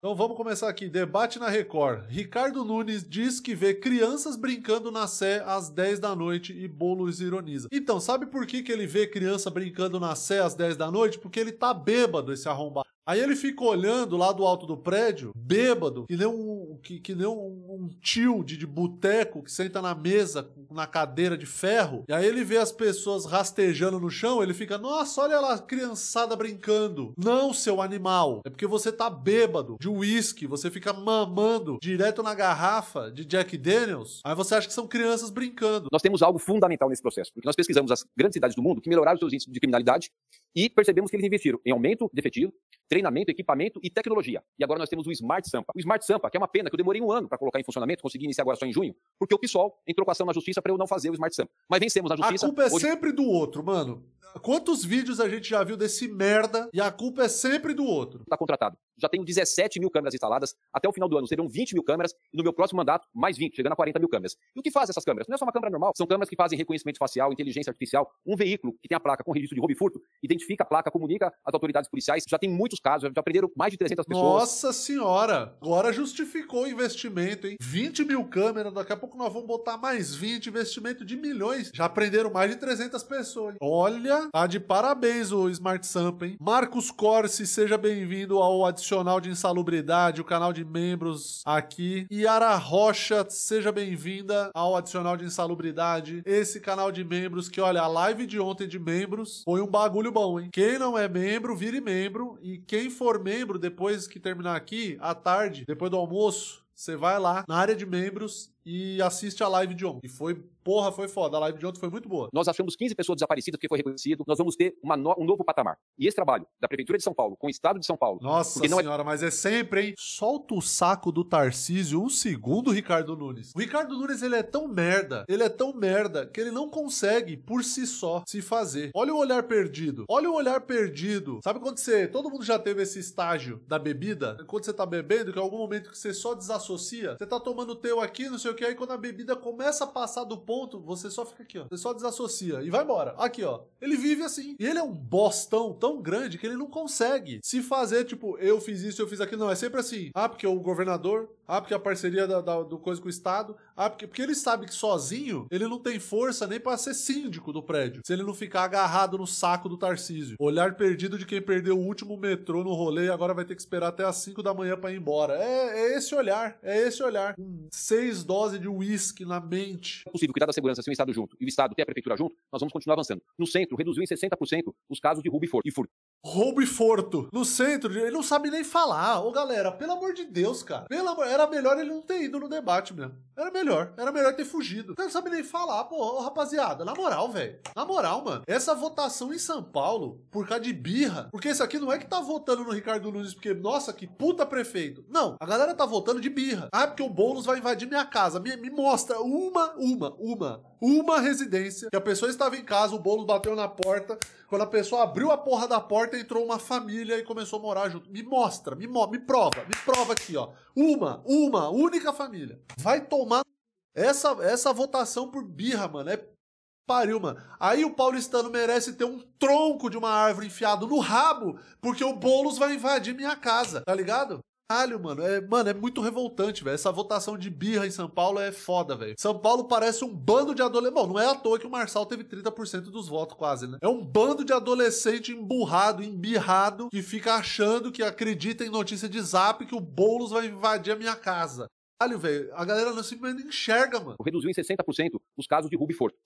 Então vamos começar aqui. Debate na Record. Ricardo Nunes diz que vê crianças brincando na Sé às 10 da noite e Boulos ironiza. Então, sabe por que, que ele vê criança brincando na Sé às 10 da noite? Porque ele tá bêbado, esse arrombado. Aí ele fica olhando lá do alto do prédio, bêbado, que nem um, que, que nem um, um tio de, de boteco que senta na mesa, na cadeira de ferro. E aí ele vê as pessoas rastejando no chão, ele fica, nossa, olha lá, criançada brincando. Não, seu animal. É porque você tá bêbado de uísque, você fica mamando direto na garrafa de Jack Daniels. Aí você acha que são crianças brincando. Nós temos algo fundamental nesse processo, porque nós pesquisamos as grandes cidades do mundo que melhoraram seus índices de criminalidade e percebemos que eles investiram em aumento de efetivo, treinamento, equipamento e tecnologia. E agora nós temos o Smart Sampa. O Smart Sampa, que é uma pena que eu demorei um ano para colocar em funcionamento, consegui iniciar agora só em junho, porque o pessoal entrou com ação na justiça para eu não fazer o Smart Sampa. Mas vencemos a justiça. A culpa é hoje... sempre do outro, mano. Quantos vídeos a gente já viu desse merda e a culpa é sempre do outro? Tá contratado já tenho 17 mil câmeras instaladas, até o final do ano serão 20 mil câmeras, e no meu próximo mandato, mais 20, chegando a 40 mil câmeras. E o que faz essas câmeras? Não é só uma câmera normal, são câmeras que fazem reconhecimento facial, inteligência artificial, um veículo que tem a placa com registro de roubo e furto, identifica a placa, comunica às autoridades policiais, já tem muitos casos, já prenderam mais de 300 pessoas. Nossa senhora, agora justificou o investimento, hein? 20 mil câmeras, daqui a pouco nós vamos botar mais 20, investimento de milhões, já prenderam mais de 300 pessoas. Hein? Olha, tá de parabéns o Smart Sampa, hein? Marcos Corsi, seja bem-vindo ao Adicional profissional de insalubridade, o canal de membros aqui. Yara Rocha, seja bem-vinda ao adicional de insalubridade, esse canal de membros que, olha, a live de ontem de membros foi um bagulho bom, hein? Quem não é membro, vire membro. E quem for membro, depois que terminar aqui, à tarde, depois do almoço, você vai lá na área de membros e assiste a live de ontem. E foi porra, foi foda. A live de ontem foi muito boa. Nós achamos 15 pessoas desaparecidas porque foi reconhecido. Nós vamos ter no... um novo patamar. E esse trabalho da Prefeitura de São Paulo com o Estado de São Paulo. Nossa é senhora, é... mas é sempre, hein? Solta o saco do Tarcísio um segundo, Ricardo Nunes. O Ricardo Nunes, ele é tão merda, ele é tão merda que ele não consegue por si só se fazer. Olha o olhar perdido. Olha o olhar perdido. Sabe quando você. Todo mundo já teve esse estágio da bebida? Quando você tá bebendo, que é algum momento que você só desassocia, você tá tomando o teu aqui, não sei o que, aí quando a bebida começa a passar do ponto ponto, você só fica aqui, ó. Você só desassocia e vai embora. Aqui, ó. Ele vive assim. E ele é um bostão tão grande que ele não consegue se fazer, tipo, eu fiz isso, eu fiz aquilo. Não, é sempre assim. Ah, porque o governador ah, porque a parceria da, da, do coisa com o Estado. Ah, porque, porque ele sabe que sozinho ele não tem força nem para ser síndico do prédio. Se ele não ficar agarrado no saco do Tarcísio. Olhar perdido de quem perdeu o último metrô no rolê e agora vai ter que esperar até as 5 da manhã para ir embora. É, é, esse olhar. É esse olhar. seis doses de uísque na mente. É possível cuidar da segurança se o Estado junto e o Estado ter a prefeitura junto, nós vamos continuar avançando. No centro, reduziu em 60% os casos de roubo e furto. Roubo e furto. No centro, ele não sabe nem falar. Ô, galera, pelo amor de Deus, cara. Pelo amor era melhor ele não ter ido no debate mesmo. Era melhor. Era melhor ter fugido. Não sabe nem falar, pô, rapaziada. Na moral, velho. Na moral, mano. Essa votação em São Paulo, por causa de birra, porque isso aqui não é que tá votando no Ricardo Nunes porque, nossa, que puta prefeito. Não. A galera tá votando de birra. Ah, é porque o Boulos vai invadir minha casa. Me, me mostra uma, uma, uma, uma residência que a pessoa estava em casa, o Boulos bateu na porta quando a pessoa abriu a porra da porta, entrou uma família e começou a morar junto. Me mostra, me, mo me prova, me prova aqui, ó. Uma, uma, única família. Vai tomar essa, essa votação por birra, mano. É pariu, mano. Aí o paulistano merece ter um tronco de uma árvore enfiado no rabo, porque o Boulos vai invadir minha casa, tá ligado? caralho, mano. É, mano, é muito revoltante, velho. Essa votação de birra em São Paulo é foda, velho. São Paulo parece um bando de adolescentes. Bom, não é à toa que o Marçal teve 30% dos votos, quase, né? É um bando de adolescente emburrado, embirrado, que fica achando que acredita em notícia de zap que o Boulos vai invadir a minha casa caralho, velho. A galera não simplesmente enxerga, mano. Reduziu em 60% os casos de roubo e furto.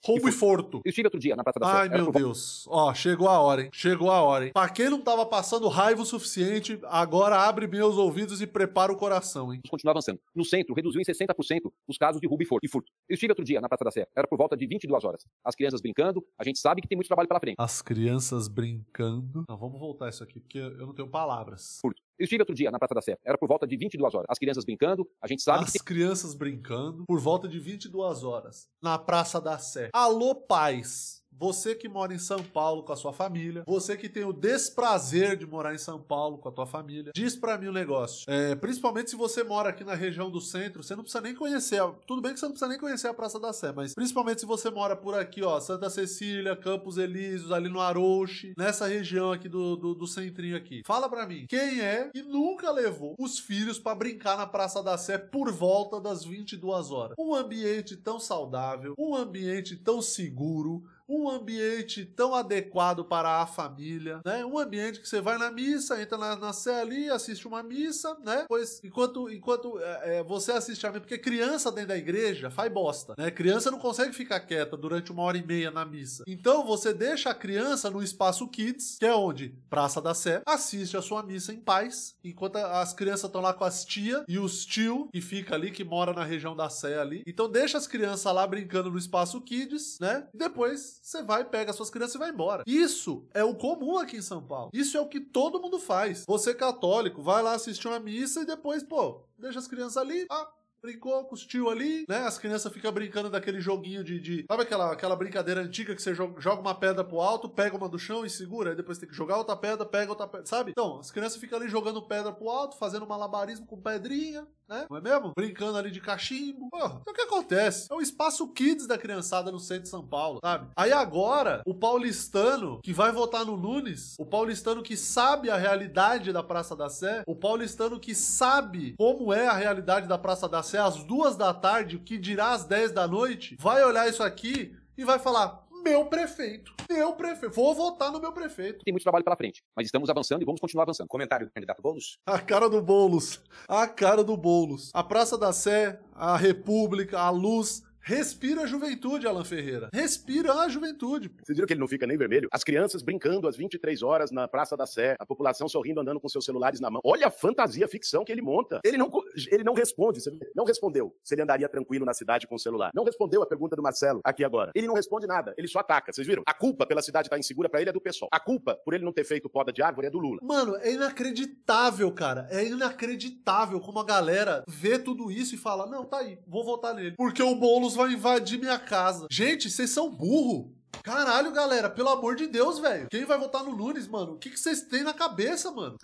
Eu estive outro dia na Praça da Sé. Ai, Era meu Deus. Ó, chegou a hora, hein? Chegou a hora, hein? Pra quem não tava passando raiva o suficiente, agora abre meus ouvidos e prepara o coração, hein? Continua avançando. No centro, reduziu em 60% os casos de roubo e furto. Eu estive outro dia na Praça da Sé. Era por volta de 22 horas. As crianças brincando. A gente sabe que tem muito trabalho pela frente. As crianças brincando. vamos voltar isso aqui, porque eu não tenho palavras. Furto. Eu estive outro dia na Praça da Sé, era por volta de 22 horas. As crianças brincando, a gente sabe. As que... crianças brincando por volta de 22 horas na Praça da Sé. Alô, pais! Você que mora em São Paulo com a sua família, você que tem o desprazer de morar em São Paulo com a tua família, diz para mim o um negócio. É, principalmente se você mora aqui na região do centro, você não precisa nem conhecer. A... Tudo bem que você não precisa nem conhecer a Praça da Sé, mas principalmente se você mora por aqui, ó, Santa Cecília, Campos Elíseos, ali no Arouche, nessa região aqui do, do, do centrinho aqui. Fala para mim, quem é que nunca levou os filhos para brincar na Praça da Sé por volta das 22 horas? Um ambiente tão saudável, um ambiente tão seguro, um ambiente tão adequado para a família, né? Um ambiente que você vai na missa, entra na, na cela ali, assiste uma missa, né? Pois enquanto, enquanto é, é, você assiste a missa, porque criança dentro da igreja faz bosta, né? Criança não consegue ficar quieta durante uma hora e meia na missa. Então você deixa a criança no espaço kids, que é onde? Praça da Sé, assiste a sua missa em paz, enquanto as crianças estão lá com as tia e os tio que fica ali, que mora na região da Sé ali. Então deixa as crianças lá brincando no espaço kids, né? E depois você vai, pega suas crianças e vai embora. Isso é o comum aqui em São Paulo. Isso é o que todo mundo faz. Você católico, vai lá assistir uma missa e depois, pô, deixa as crianças ali, ah, brincou com os tio ali, né? As crianças ficam brincando daquele joguinho de, de. Sabe aquela, aquela brincadeira antiga que você joga, uma pedra pro alto, pega uma do chão e segura, aí depois tem que jogar outra pedra, pega outra pedra, sabe? Então, as crianças ficam ali jogando pedra pro alto, fazendo malabarismo com pedrinha, né? Não é mesmo? Brincando ali de cachimbo. Porra, é o que acontece? É um espaço kids da criançada no centro de São Paulo, sabe? Aí agora, o paulistano que vai votar no Nunes, o paulistano que sabe a realidade da Praça da Sé, o paulistano que sabe como é a realidade da Praça da Sé às duas da tarde, o que dirá às dez da noite, vai olhar isso aqui e vai falar: meu prefeito. Meu prefeito. Vou votar no meu prefeito. Tem muito trabalho pela frente, mas estamos avançando e vamos continuar avançando. Comentário do candidato Boulos? A cara do Boulos. A cara do Boulos. A Praça da Sé, a República, a Luz Respira a juventude, Alan Ferreira. Respira a juventude. Vocês viram que ele não fica nem vermelho? As crianças brincando às 23 horas na Praça da Sé, a população sorrindo, andando com seus celulares na mão. Olha a fantasia, a ficção que ele monta. Ele não, ele não responde, não respondeu se ele andaria tranquilo na cidade com o celular. Não respondeu a pergunta do Marcelo aqui agora. Ele não responde nada, ele só ataca, vocês viram? A culpa pela cidade estar tá insegura para ele é do pessoal. A culpa por ele não ter feito poda de árvore é do Lula. Mano, é inacreditável, cara. É inacreditável como a galera vê tudo isso e fala: não, tá aí, vou votar nele. Porque o Boulos vai invadir minha casa. Gente, vocês são burro. Caralho, galera, pelo amor de Deus, velho. Quem vai votar no Nunes, mano? O que vocês têm na cabeça, mano?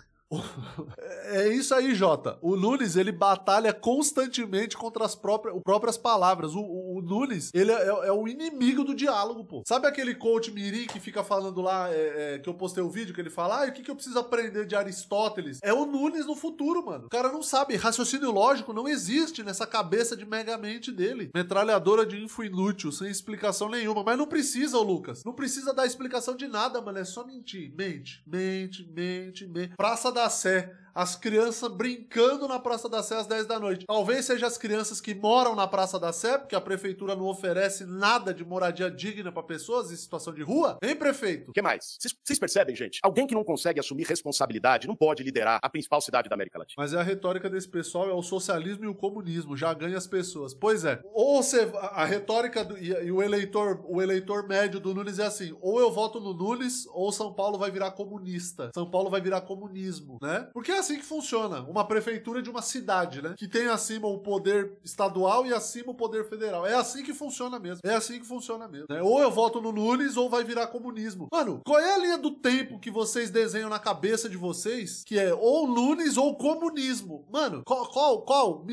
é isso aí, Jota. O Nunes, ele batalha constantemente contra as próprias, próprias palavras. O, o, o Nunes, ele é, é, o inimigo do diálogo, pô. Sabe aquele coach mirim que fica falando lá, é, é, que eu postei o um vídeo, que ele fala, ah, o que, que eu preciso aprender de Aristóteles? É o Nunes no futuro, mano. O cara não sabe. Raciocínio lógico não existe nessa cabeça de megamente dele. Metralhadora de info inútil, sem explicação nenhuma. Mas não precisa, ô Lucas. Não precisa dar explicação de nada, mano. É só mentir. Mente, mente, mente, mente. Praça da da certo as crianças brincando na Praça da Sé às 10 da noite. Talvez seja as crianças que moram na Praça da Sé, porque a prefeitura não oferece nada de moradia digna para pessoas em situação de rua. Hein, prefeito? O que mais? Vocês percebem, gente? Alguém que não consegue assumir responsabilidade não pode liderar a principal cidade da América Latina. Mas é a retórica desse pessoal é o socialismo e o comunismo, já ganha as pessoas. Pois é. Ou você a retórica do, e, e o eleitor, o eleitor médio do Nunes é assim: ou eu voto no Nunes ou São Paulo vai virar comunista. São Paulo vai virar comunismo, né? Porque assim, assim que funciona. Uma prefeitura de uma cidade, né? Que tem acima o poder estadual e acima o poder federal. É assim que funciona mesmo. É assim que funciona mesmo. Né? Ou eu voto no Nunes ou vai virar comunismo. Mano, qual é a linha do tempo que vocês desenham na cabeça de vocês? Que é ou Nunes ou comunismo. Mano, qual, qual, qual?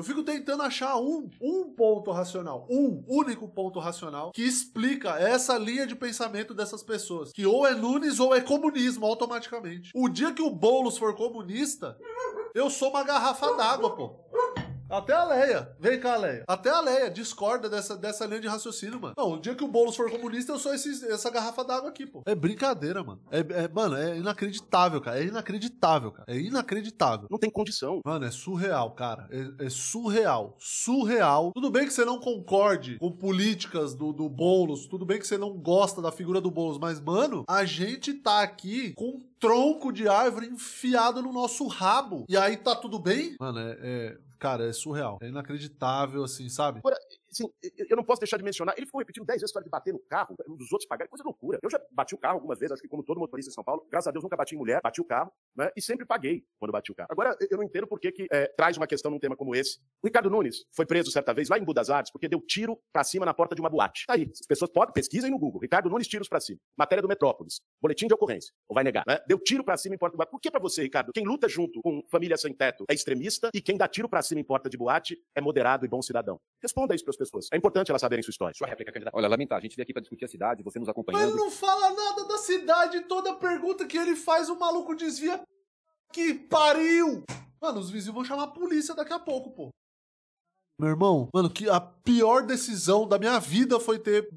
Eu fico tentando achar um, um ponto racional, um único ponto racional que explica essa linha de pensamento dessas pessoas. Que ou é Nunes ou é comunismo automaticamente. O dia que o Boulos for comunista, eu sou uma garrafa d'água, pô. Até a Leia. Vem cá, Leia. Até a Leia discorda dessa, dessa linha de raciocínio, mano. Não, o dia que o Boulos for comunista, eu sou esse, essa garrafa d'água aqui, pô. É brincadeira, mano. É, é, mano, é inacreditável, cara. É inacreditável, cara. É inacreditável. Não tem condição. Mano, é surreal, cara. É, é surreal. Surreal. Tudo bem que você não concorde com políticas do, do Boulos. Tudo bem que você não gosta da figura do Boulos. Mas, mano, a gente tá aqui com tronco de árvore enfiado no nosso rabo. E aí tá tudo bem? Mano, é, é Cara, é surreal. É inacreditável, assim, sabe? Por assim, eu não posso deixar de mencionar, ele ficou repetindo dez vezes a história de bater no carro, dos outros pagarem, coisa loucura. Eu já bati o carro algumas vezes, acho que como todo motorista em São Paulo, graças a Deus nunca bati em mulher, bati o carro, né? E sempre paguei quando bati o carro. Agora, eu não entendo por que, que é, traz uma questão num tema como esse. O Ricardo Nunes foi preso certa vez lá em Budas Artes porque deu tiro pra cima na porta de uma boate. Tá aí, as pessoas podem, pesquisem no Google. Ricardo Nunes, tiros pra cima. Matéria do Metrópolis. Boletim de ocorrência. Ou vai negar, né? Deu tiro pra cima em porta de boate. Por que pra você, Ricardo? Quem luta junto com família sem teto é extremista e quem dá tiro pra cima em porta de boate é moderado e bom cidadão. Responda isso pros pessoas. É importante elas saberem sua história. Sua réplica, candidato. Olha, lamentar, a gente veio aqui para discutir a cidade, você nos acompanhando. Mas não fala nada da cidade, toda pergunta que ele faz, o maluco desvia. Que pariu! Mano, os vizinhos vão chamar a polícia daqui a pouco, pô. Meu irmão, mano, que a pior decisão da minha vida foi ter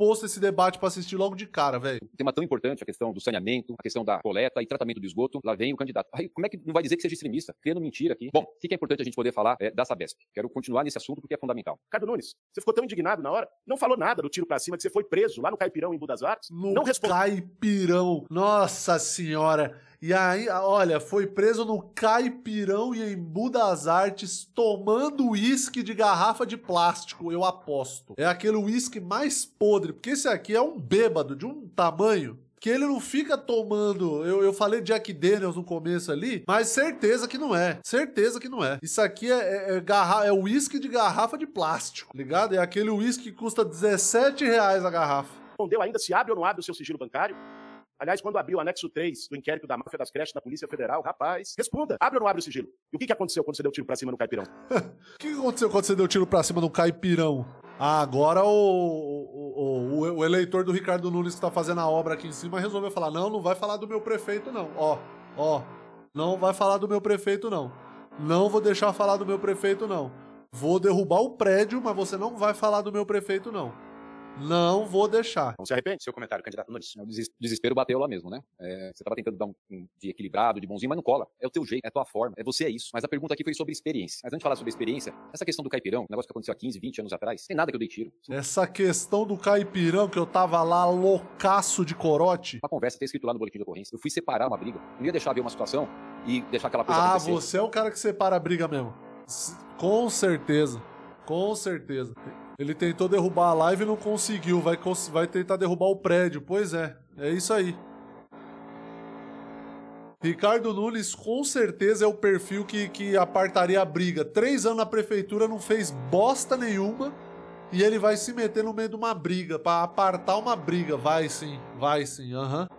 posto esse debate para assistir logo de cara, velho. Um tema tão importante, a questão do saneamento, a questão da coleta e tratamento do esgoto, lá vem o candidato. Aí, como é que não vai dizer que seja extremista? Criando mentira aqui. Bom, o que é importante a gente poder falar é da Sabesp. Quero continuar nesse assunto porque é fundamental. Carlos Nunes, você ficou tão indignado na hora, não falou nada do tiro para cima que você foi preso lá no Caipirão em Budas Artes. No não respondeu. Caipirão, nossa senhora. E aí, olha, foi preso no Caipirão e Embu das Artes tomando uísque de garrafa de plástico, eu aposto. É aquele uísque mais podre, porque esse aqui é um bêbado de um tamanho que ele não fica tomando. Eu, eu falei Jack Daniels no começo ali, mas certeza que não é. Certeza que não é. Isso aqui é, é, é, garra, é whisky de garrafa de plástico, ligado? É aquele uísque que custa 17 reais a garrafa. Respondeu ainda se abre ou não abre o seu sigilo bancário? Aliás, quando abriu o anexo 3 do inquérito da máfia das creches da Polícia Federal, rapaz, responda. Abre ou não abre o sigilo? E o que, que aconteceu quando você deu tiro pra cima no caipirão? o que aconteceu quando você deu tiro pra cima no caipirão? Ah, agora o, o, o, o eleitor do Ricardo Nunes que tá fazendo a obra aqui em cima resolveu falar: não, não vai falar do meu prefeito, não. Ó, ó, não vai falar do meu prefeito, não. Não vou deixar falar do meu prefeito, não. Vou derrubar o prédio, mas você não vai falar do meu prefeito, não. Não vou deixar. Não se arrepende, seu comentário, candidato Nunes. É, o desespero bateu lá mesmo, né? É, você estava tentando dar um, um, de equilibrado, de bonzinho, mas não cola. É o teu jeito, é a tua forma, é você, é isso. Mas a pergunta aqui foi sobre experiência. Mas antes de falar sobre experiência, essa questão do caipirão, negócio que aconteceu há 15, 20 anos atrás, tem nada que eu dei tiro. Essa questão do caipirão, que eu tava lá loucaço de corote. Uma conversa, tem escrito lá no boletim de ocorrência. Eu fui separar uma briga. Não ia deixar ver uma situação e deixar aquela coisa ah, acontecer. Ah, você é o cara que separa a briga mesmo. Com certeza. Com certeza. Ele tentou derrubar a live e não conseguiu. Vai, cons vai tentar derrubar o prédio. Pois é, é isso aí. Ricardo Nunes com certeza é o perfil que, que apartaria a briga. Três anos na prefeitura não fez bosta nenhuma e ele vai se meter no meio de uma briga para apartar uma briga. Vai sim, vai sim, aham. Uhum.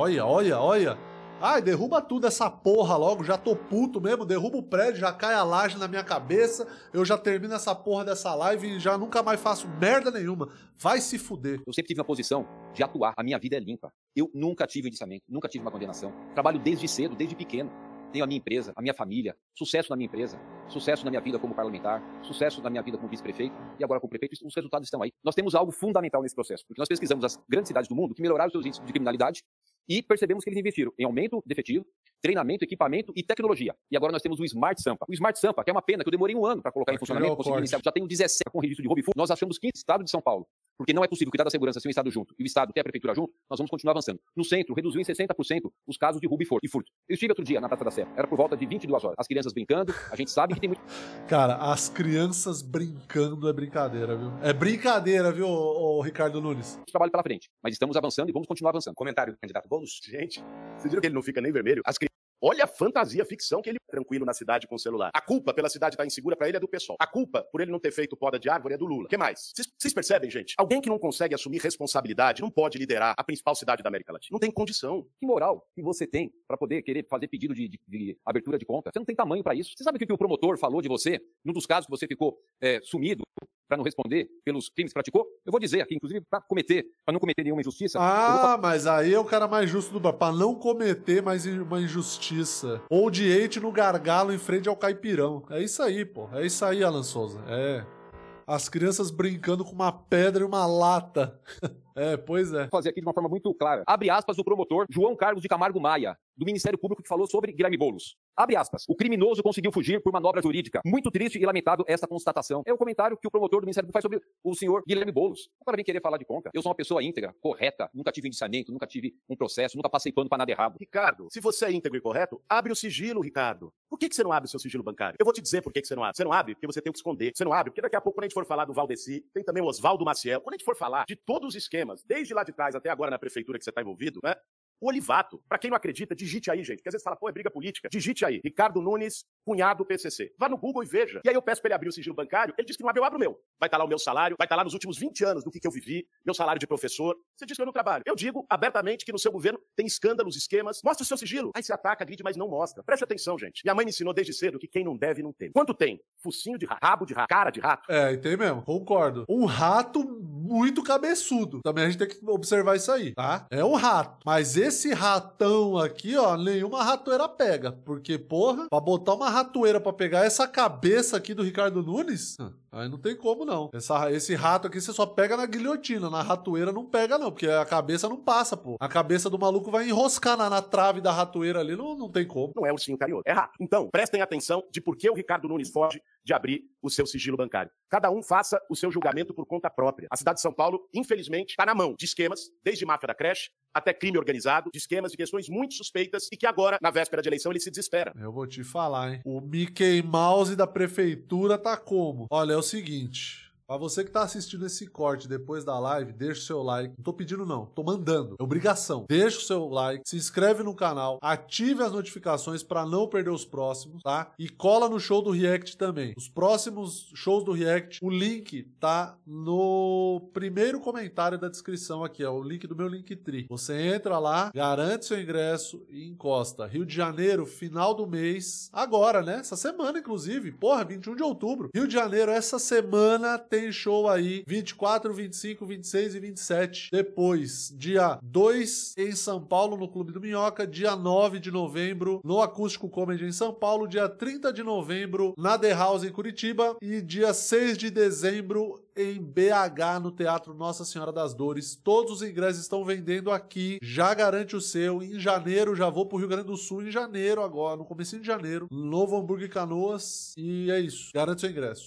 Olha, olha, olha. Ai, derruba tudo essa porra logo, já tô puto mesmo, derruba o prédio, já cai a laje na minha cabeça, eu já termino essa porra dessa live e já nunca mais faço merda nenhuma. Vai se fuder. Eu sempre tive uma posição de atuar, a minha vida é limpa. Eu nunca tive indiciamento, nunca tive uma condenação. Trabalho desde cedo, desde pequeno. Tenho a minha empresa, a minha família, sucesso na minha empresa sucesso na minha vida como parlamentar, sucesso na minha vida como vice-prefeito e agora como prefeito, os resultados estão aí. Nós temos algo fundamental nesse processo, porque nós pesquisamos as grandes cidades do mundo que melhoraram seus índices de criminalidade e percebemos que eles investiram em aumento de efetivo, treinamento, equipamento e tecnologia. E agora nós temos o Smart Sampa. O Smart Sampa, que é uma pena que eu demorei um ano para colocar em funcionamento, já tenho 17 com registro de roubo e furto. Nós achamos que estado de São Paulo porque não é possível cuidar da segurança sem o Estado junto e o Estado ter a Prefeitura junto, nós vamos continuar avançando. No centro, reduziu em 60% os casos de roubo e furto. Eu estive outro dia na Praça da Sé, era por volta de 22 horas. As crianças brincando, a gente sabe que tem muito. Cara, as crianças brincando é brincadeira, viu? É brincadeira, viu, o Ricardo Nunes? Trabalho pela frente, mas estamos avançando e vamos continuar avançando. Comentário do candidato Boulos? Gente, vocês viram que ele não fica nem vermelho? As crianças. Olha a fantasia, ficção que ele é tranquilo na cidade com o celular. A culpa pela cidade estar tá insegura para ele é do pessoal. A culpa por ele não ter feito poda de árvore é do Lula. O que mais? Vocês percebem, gente? Alguém que não consegue assumir responsabilidade não pode liderar a principal cidade da América Latina. Não tem condição. Que moral que você tem para poder querer fazer pedido de, de, de, abertura de conta? Você não tem tamanho para isso. Você sabe o que o promotor falou de você num dos casos que você ficou é, sumido para não responder pelos crimes que praticou, eu vou dizer aqui, inclusive, para cometer, para não cometer nenhuma injustiça. Ah, mas aí é o cara mais justo do bar, para não cometer mais uma injustiça. Ou de no gargalo em frente ao caipirão. É isso aí, pô. É isso aí, Alan Souza. É. As crianças brincando com uma pedra e uma lata. É, pois é. Vou fazer aqui de uma forma muito clara. Abre aspas o promotor João Carlos de Camargo Maia, do Ministério Público, que falou sobre Guilherme Boulos. Abre aspas. O criminoso conseguiu fugir por manobra jurídica. Muito triste e lamentável essa constatação. É o comentário que o promotor do Ministério Público faz sobre o senhor Guilherme Boulos. Para mim querer falar de conta. Eu sou uma pessoa íntegra, correta, nunca tive indiciamento, nunca tive um processo, nunca passei pano para nada errado. Ricardo, se você é íntegro e correto, abre o sigilo, Ricardo. Por que, que você não abre o seu sigilo bancário? Eu vou te dizer por que, que você não abre. Você não abre porque você tem que esconder. Você não abre porque daqui a pouco, quando a gente for falar do Valdeci, tem também o Oswaldo Maciel. Quando a gente for falar de todos os esquemas problemas, desde lá de trás até agora na prefeitura que você está envolvido, né? O Olivato. Para quem não acredita, digite aí, gente. Porque às vezes fala, pô, é briga política. Digite aí. Ricardo Nunes cunhado PCC. Vá no Google e veja. E aí eu peço para ele abrir o sigilo bancário, ele diz que não abre, eu abro o meu. Vai estar tá lá o meu salário, vai estar tá lá nos últimos 20 anos do que, que eu vivi, meu salário de professor. Você diz que eu não trabalho. Eu digo abertamente que no seu governo tem escândalos, esquemas. Mostra o seu sigilo. Aí se ataca, gride, mas não mostra. Preste atenção, gente. Minha mãe me ensinou desde cedo que quem não deve, não tem. Quanto tem? Focinho de rato, rabo de rato, cara de rato. É, e tem mesmo, concordo. Um rato muito cabeçudo. Também a gente tem que observar isso aí, tá? É um rato. Mas esse ratão aqui, ó, nenhuma ratoeira pega. Porque, porra, pra botar uma ratoeira para pegar essa cabeça aqui do Ricardo Nunes, hum. Aí não tem como, não. Essa, esse rato aqui você só pega na guilhotina, na ratoeira não pega, não, porque a cabeça não passa, pô. A cabeça do maluco vai enroscar na, na trave da ratoeira ali, não, não tem como. Não é ursinho carinhoso, é rato. Então, prestem atenção de por que o Ricardo Nunes foge de abrir o seu sigilo bancário. Cada um faça o seu julgamento por conta própria. A cidade de São Paulo, infelizmente, está na mão de esquemas, desde máfia da creche até crime organizado, de esquemas e questões muito suspeitas e que agora, na véspera de eleição, ele se desespera. Eu vou te falar, hein? O Mickey Mouse da prefeitura tá como? Olha, eu seguinte. Pra você que tá assistindo esse corte depois da live, deixa o seu like. Não tô pedindo, não, tô mandando. É obrigação. Deixa o seu like, se inscreve no canal, ative as notificações para não perder os próximos, tá? E cola no show do React também. Os próximos shows do React, o link tá no primeiro comentário da descrição aqui, é o link do meu Linktree. Você entra lá, garante seu ingresso e encosta. Rio de Janeiro, final do mês, agora, né? Essa semana, inclusive. Porra, 21 de outubro. Rio de Janeiro, essa semana tem show aí 24, 25, 26 e 27. Depois, dia 2 em São Paulo, no Clube do Minhoca. Dia 9 de novembro, no Acústico Comedy em São Paulo. Dia 30 de novembro, na The House em Curitiba. E dia 6 de dezembro, em BH, no Teatro Nossa Senhora das Dores. Todos os ingressos estão vendendo aqui. Já garante o seu. Em janeiro, já vou pro Rio Grande do Sul em janeiro agora, no começo de janeiro. Novo Hamburgo e Canoas. E é isso. Garante seu ingresso.